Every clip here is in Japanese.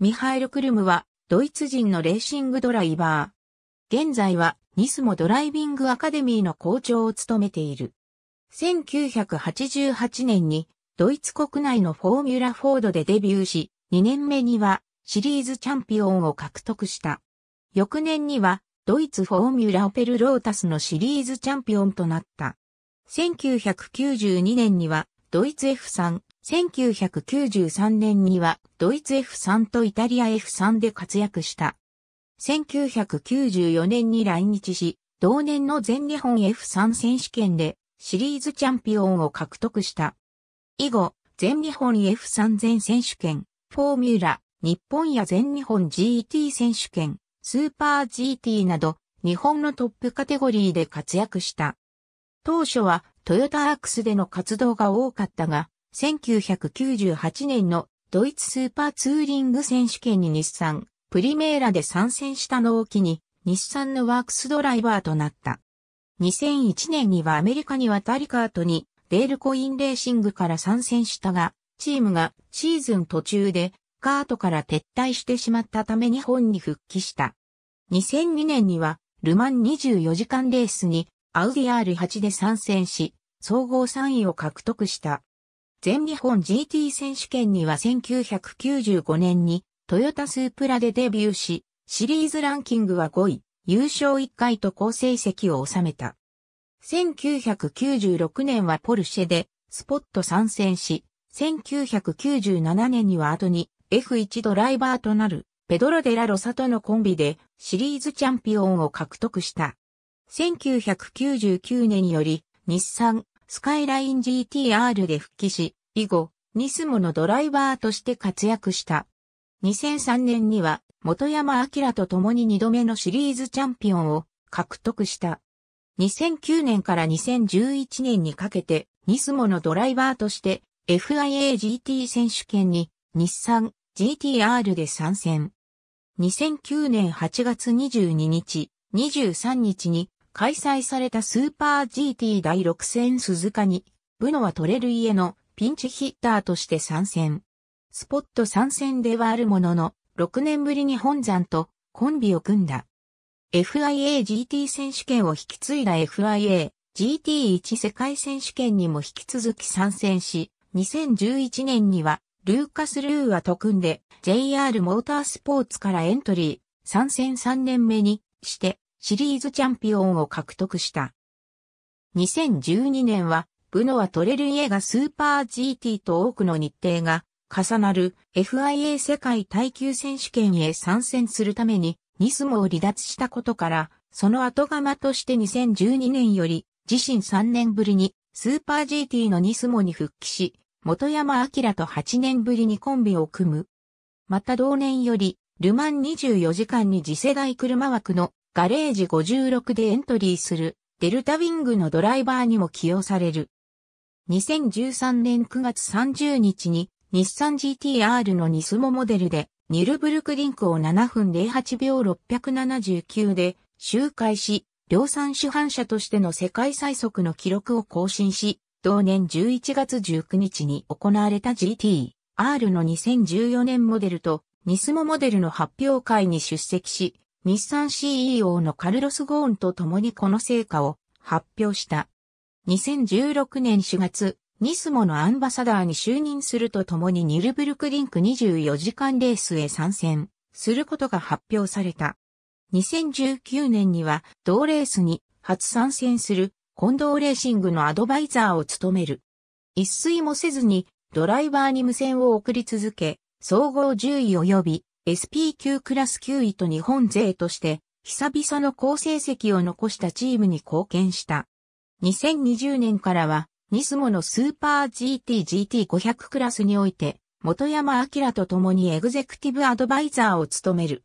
ミハイル・クルムは、ドイツ人のレーシングドライバー。現在は、ニスモドライビングアカデミーの校長を務めている。1988年に、ドイツ国内のフォーミュラフォードでデビューし、2年目には、シリーズチャンピオンを獲得した。翌年には、ドイツフォーミュラオペルロータスのシリーズチャンピオンとなった。1992年には、ドイツ F3 1993年にはドイツ F3 とイタリア F3 で活躍した。1994年に来日し、同年の全日本 F3 選手権でシリーズチャンピオンを獲得した。以後、全日本 F3 全選手権、フォーミュラ、日本や全日本 GT 選手権、スーパー GT など、日本のトップカテゴリーで活躍した。当初はトヨタアークスでの活動が多かったが、1998年のドイツスーパーツーリング選手権に日産、プリメーラで参戦したのを機に、日産のワークスドライバーとなった。2001年にはアメリカに渡りカートに、レールコインレーシングから参戦したが、チームがシーズン途中でカートから撤退してしまったため日本に復帰した。2002年には、ルマン24時間レースにアウディ R8 で参戦し、総合3位を獲得した。全日本 GT 選手権には1995年にトヨタスープラでデビューし、シリーズランキングは5位、優勝1回と好成績を収めた。1996年はポルシェでスポット参戦し、1997年には後に F1 ドライバーとなるペドロ・デラ・ロサとのコンビでシリーズチャンピオンを獲得した。1999年より日産、スカイライン GTR で復帰し、以後、ニスモのドライバーとして活躍した。2003年には、元山明と共に2度目のシリーズチャンピオンを獲得した。2009年から2011年にかけて、ニスモのドライバーとして FIAGT 選手権に日産 GTR で参戦。2009年8月22日、23日に開催されたスーパー GT 第6戦鈴鹿に、ブノはトレルイエのピンチヒッターとして参戦。スポット参戦ではあるものの、6年ぶりに本山とコンビを組んだ。FIA GT 選手権を引き継いだ FIA GT1 世界選手権にも引き続き参戦し、2011年にはルーカス・ルーアと組んで JR モータースポーツからエントリー、参戦3年目にしてシリーズチャンピオンを獲得した。2012年は、ブノはトレルイエがスーパー GT と多くの日程が重なる FIA 世界耐久選手権へ参戦するためにニスモを離脱したことから、その後釜として2012年より自身3年ぶりにスーパー GT のニスモに復帰し、元山明と8年ぶりにコンビを組む。また同年より、ルマン24時間に次世代車枠のガレージ56でエントリーするデルタウィングのドライバーにも起用される。2013年9月30日に日産 GTR のニスモモデルでニルブルクリンクを7分08秒679で周回し、量産主犯者としての世界最速の記録を更新し、同年11月19日に行われた GT、R の2014年モデルとニスモモデルの発表会に出席し、日産 CEO のカルロス・ゴーンと共にこの成果を発表した。2016年4月、ニスモのアンバサダーに就任するとともにニルブルクリンク24時間レースへ参戦することが発表された。2019年には同レースに初参戦する近藤レーシングのアドバイザーを務める。一睡もせずにドライバーに無線を送り続け、総合10位及び SP 級クラス9位と日本勢として、久々の好成績を残したチームに貢献した。2020年からは、ニスモのスーパー GTGT500 クラスにおいて、元山明と共にエグゼクティブアドバイザーを務める。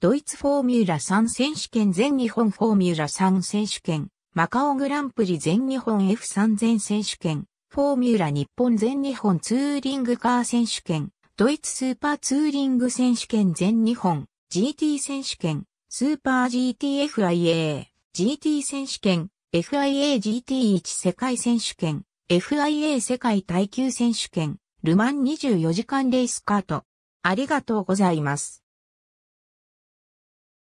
ドイツフォーミュラ3選手権全日本フォーミュラ3選手権、マカオグランプリ全日本 F3000 選手権、フォーミュラ日本全日本ツーリングカー選手権、ドイツスーパーツーリング選手権全日本、GT 選手権、スーパー GTFIA、GT 選手権、FIAGT1 世界選手権、FIA 世界耐久選手権、ルマン24時間レースカート。ありがとうございます。